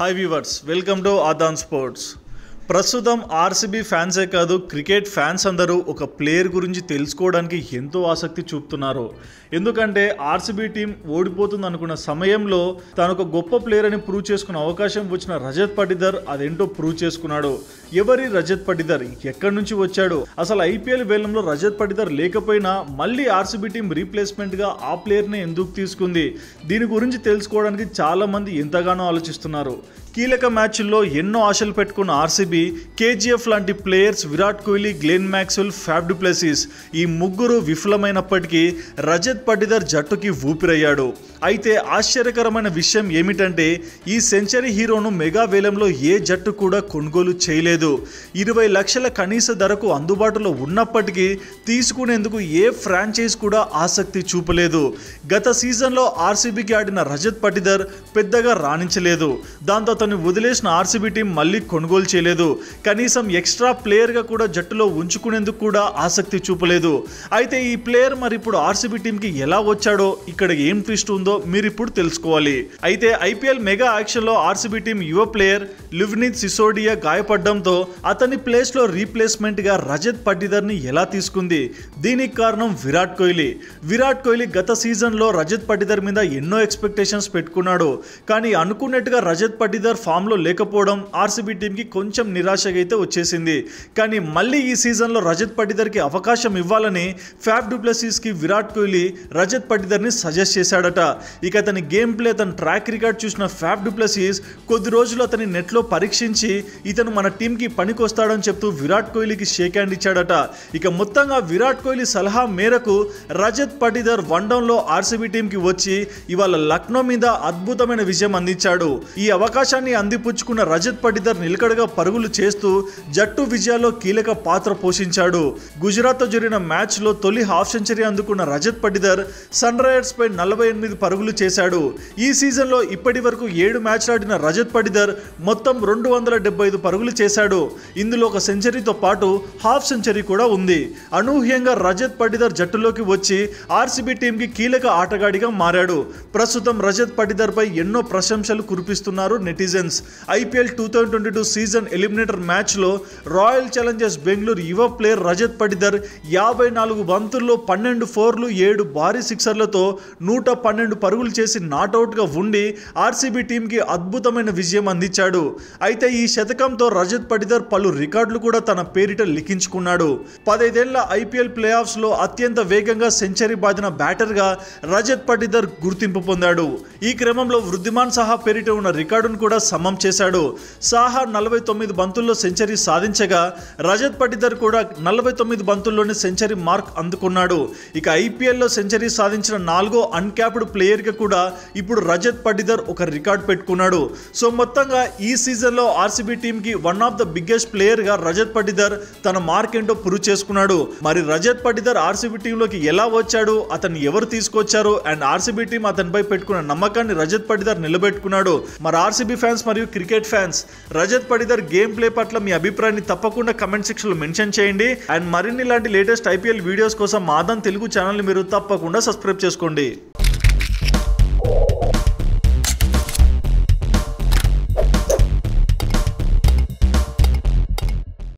hi viewers welcome to Aadhan sports ప్రస్తుతం RCB ఫ్యాన్సే కాదు క్రికెట్ ఫ్యాన్స్ అందరూ ఒక ప్లేయర్ గురించి తెలుసుకోవడానికి ఎంతో ఆసక్తి చూపుతున్నారు ఎందుకంటే ఆర్సీబీ టీం ఓడిపోతుంది అనుకున్న సమయంలో తను ఒక గొప్ప ప్లేయర్ అని ప్రూవ్ చేసుకున్న అవకాశం వచ్చిన రజత్ పటిదర్ అదేంటో ప్రూవ్ చేసుకున్నాడు ఎవరి రజత్ పటిదర్ ఎక్కడి నుంచి వచ్చాడు అసలు ఐపీఎల్ వేలంలో రజత్ పటిదర్ లేకపోయినా మళ్ళీ ఆర్సీబీ టీం రీప్లేస్మెంట్గా ఆ ప్లేయర్ని ఎందుకు తీసుకుంది దీని గురించి తెలుసుకోవడానికి చాలామంది ఎంతగానో ఆలోచిస్తున్నారు కీలక మ్యాచ్ల్లో ఎన్నో ఆశలు పెట్టుకున్న ఆర్సీబీ కేజీఎఫ్ లాంటి players Virat Kohli Glenn Maxwell Faf du Plessis ఈ ముగ్గురు విఫలమైనప్పటికీ రజత్ పటిదర్ జట్టుకి ఊపిరయ్యాడు అయితే ఆశ్చర్యకరమైన విషయం ఏమిటంటే ఈ సెంచరీ హీరోను మెగా వేలంలో ఏ జట్టు కూడా కొనుగోలు చేయలేదు ఇరవై లక్షల కనీస ధరకు అందుబాటులో ఉన్నప్పటికీ తీసుకునేందుకు ఏ ఫ్రాంచైజ్ కూడా ఆసక్తి చూపలేదు గత సీజన్లో ఆర్సీబీకి ఆడిన రజత్ పటిదర్ పెద్దగా రాణించలేదు దాంతో అతన్ని వదిలేసిన ఆర్సీబీ టీం మళ్ళీ కొనుగోలు చేయలేదు కనీసం ఎక్స్ట్రా ప్లేయర్గా కూడా జట్టులో ఉంచుకునేందుకు కూడా ఆసక్తి చూపలేదు అయితే ఈ ప్లేయర్ మరి ఇప్పుడు ఆర్సీబీ టీంకి ఎలా వచ్చాడో ఇక్కడ ఏం ట్విస్ట్ ఉందో మీరు ఇప్పుడు తెలుసుకోవాలి అయితే ఐపీఎల్ మెగా యాక్షన్లో ఆర్సీబీ టీం యువ ప్లేయర్ లివ్నిత్ సిసోడియా గాయపడడంతో అతని ప్లేస్లో రీప్లేస్మెంట్గా రజత్ పట్టిదర్ని ఎలా తీసుకుంది దీనికి కారణం విరాట్ కోహ్లీ విరాట్ కోహ్లీ గత సీజన్లో రజత్ పట్టిదర్ మీద ఎన్నో ఎక్స్పెక్టేషన్స్ పెట్టుకున్నాడు కానీ అనుకున్నట్టుగా రజత్ పట్టిదర్ ఫామ్ ఫామ్లో లేకపోవడం ఆర్సీబీ టీంకి కొంచెం నిరాశగా అయితే వచ్చేసింది కానీ మళ్ళీ ఈ సీజన్లో రజత్ పటిదర్కి అవకాశం ఇవ్వాలని ఫ్యాఫ్ డూప్లసీస్కి విరాట్ కోహ్లీ రజత్ పటిదర్ని సజెస్ట్ చేశాడట ఇక అతని గేమ్ ప్లే అతని ట్రాక్ రికార్డ్ చూసిన ఫ్యాఫ్ డూప్లసీస్ కొద్ది రోజులు అతని నెట్లో పరీక్షించి ఇతను మన టీంకి పనికొస్తాడని చెప్తూ విరాట్ కోహ్లీకి షేక్ హ్యాండ్ ఇచ్చాడట ఇక మొత్తంగా విరాట్ కోహ్లీ సలహా మేరకు రజత్ పటిదర్ వన్డౌన్లో ఆర్సీబీ టీంకి వచ్చి ఇవాళ లక్నో మీద అద్భుతమైన విజయం అందించాడు ఈ అవకాశం విజయాన్ని అందిపుచ్చుకున్న రజత్ పటిదర్ నిలకడగా పరుగులు చేస్తూ జట్టు విజయాల్లో కీలక పాత్ర పోషించాడు గుజరాత్తో జరిగిన మ్యాచ్లో తొలి హాఫ్ సెంచరీ అందుకున్న రజత్ పటిదర్ సన్ పై నలభై ఎనిమిది పరుగులు చేశాడు ఈ సీజన్లో ఇప్పటి వరకు ఏడు మ్యాచ్లాడిన రజత్ పటిదర్ మొత్తం రెండు వందల డెబ్బై ఐదు పరుగులు చేశాడు ఇందులో ఒక సెంచరీతో పాటు హాఫ్ సెంచరీ కూడా ఉంది అనూహ్యంగా రజత్ పటిదర్ జట్టులోకి వచ్చి ఆర్సీబీ టీంకి కీలక ఆటగాడిగా మారాడు ప్రస్తుతం రజత్ పై ఎన్నో ప్రశంసలు కురిపిస్తున్నారు netizen seasons IPL two thousand twenty two season eliminator మ్యాచ్లో రాయల్ ఛాలెంజర్స్ బెంగళూరు యువ ప్లేయర్ రజత్ పటిదర్ యాభై నాలుగు బంతుల్లో పన్నెండు ఫోర్లు ఏడు భారీ సిక్సర్లతో నూట పన్నెండు పరుగులు చేసి నాటౌట్గా ఉండి ఆర్సీబీ టీంకి అద్భుతమైన విజయం అందించాడు అయితే ఈ శతకంతో రజత్ పటిదర్ పలు రికార్డులు కూడా తన పేరిట లిఖించుకున్నాడు పదైదేళ్ల ఐపీఎల్ ప్లే ఆఫ్స్లో అత్యంత వేగంగా సెంచరీ బాధిన బ్యాటర్గా రజత్ పటిదర్ గుర్తింపు పొందాడు ఈ క్రమంలో వృద్ధిమాన్ సహా పేరిట ఉన్న రికార్డును కూడా సమం చేశాడు సాహా నలభై తొమ్మిది బంతుల్లో సెంచరీ సాధించగా రజత్ పటిదర్ కూడా నలభై తొమ్మిది బంతుల్లోనే సెంచరీ మార్క్ అందుకున్నాడు ఇక ఐపీఎల్లో సెంచరీ సాధించిన నాలుగో అన్క్యాప్డ్ ప్లేయర్గా కూడా ఇప్పుడు రజత్ పటిదర్ ఒక రికార్డ్ పెట్టుకున్నాడు సో మొత్తంగా ఈ సీజన్లో ఆర్సీబీ టీంకి వన్ ఆఫ్ ద బిగ్గెస్ట్ ప్లేయర్గా రజత్ పటిదర్ తన మార్క్ ఏంటో ప్రూవ్ చేసుకున్నాడు మరి రజత్ పటిదర్ ఆర్సీబీ టీంలోకి ఎలా వచ్చాడు అతను ఎవరు తీసుకొచ్చారు అండ్ ఆర్సీబీ టీం అతనిపై పెట్టుకున్న నమ్మకాన్ని రజత్ పటిదర్ నిలబెట్టుకున్నాడు మరి ఆర్సీబీ ఫ్యాన్ ఫ్యాన్స్ మరియు cricket fans Rajat Patidar game play పట్ల మీ అభిప్రాయాన్ని తప్పకుండా కమెంట్ సెక్షన్లో మెన్షన్ చేయండి అండ్ మరిన్ని ఇలాంటి లేటెస్ట్ ఐపీఎల్ వీడియోస్ కోసం మాదన్ తెలుగు ఛానల్ని మీరు తప్పకుండా సబ్స్క్రైబ్ చేసుకోండి